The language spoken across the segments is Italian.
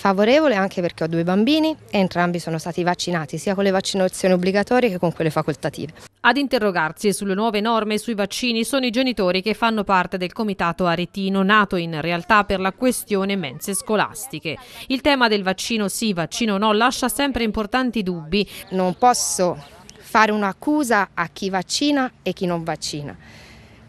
favorevole anche perché ho due bambini e entrambi sono stati vaccinati sia con le vaccinazioni obbligatorie che con quelle facoltative. Ad interrogarsi sulle nuove norme sui vaccini sono i genitori che fanno parte del comitato aretino nato in realtà per la questione mense scolastiche. Il tema del vaccino sì, vaccino no lascia sempre importanti dubbi. Non posso fare un'accusa a chi vaccina e chi non vaccina.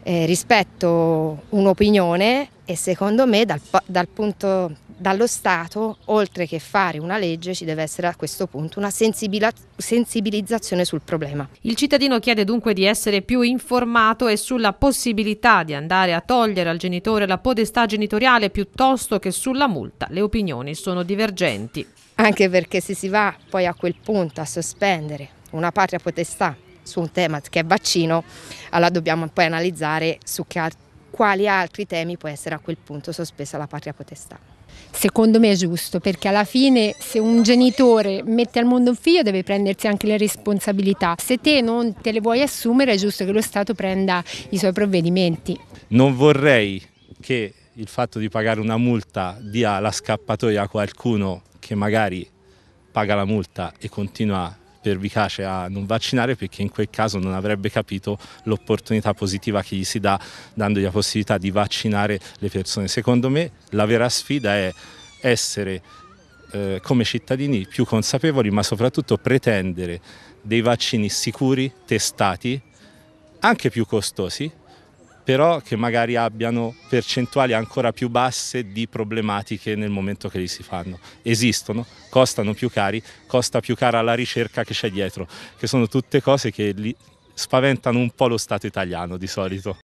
Eh, rispetto un'opinione e secondo me dal, dal punto dallo Stato, oltre che fare una legge, ci deve essere a questo punto una sensibilizzazione sul problema. Il cittadino chiede dunque di essere più informato e sulla possibilità di andare a togliere al genitore la podestà genitoriale piuttosto che sulla multa. Le opinioni sono divergenti. Anche perché se si va poi a quel punto a sospendere una patria potestà su un tema che è vaccino, allora dobbiamo poi analizzare su che altro quali altri temi può essere a quel punto sospesa la patria potestà. Secondo me è giusto, perché alla fine se un genitore mette al mondo un figlio deve prendersi anche le responsabilità. Se te non te le vuoi assumere è giusto che lo Stato prenda i suoi provvedimenti. Non vorrei che il fatto di pagare una multa dia la scappatoia a qualcuno che magari paga la multa e continua pervicace a non vaccinare perché in quel caso non avrebbe capito l'opportunità positiva che gli si dà dandogli la possibilità di vaccinare le persone. Secondo me la vera sfida è essere eh, come cittadini più consapevoli ma soprattutto pretendere dei vaccini sicuri, testati, anche più costosi però che magari abbiano percentuali ancora più basse di problematiche nel momento che li si fanno. Esistono, costano più cari, costa più cara la ricerca che c'è dietro, che sono tutte cose che spaventano un po' lo Stato italiano di solito.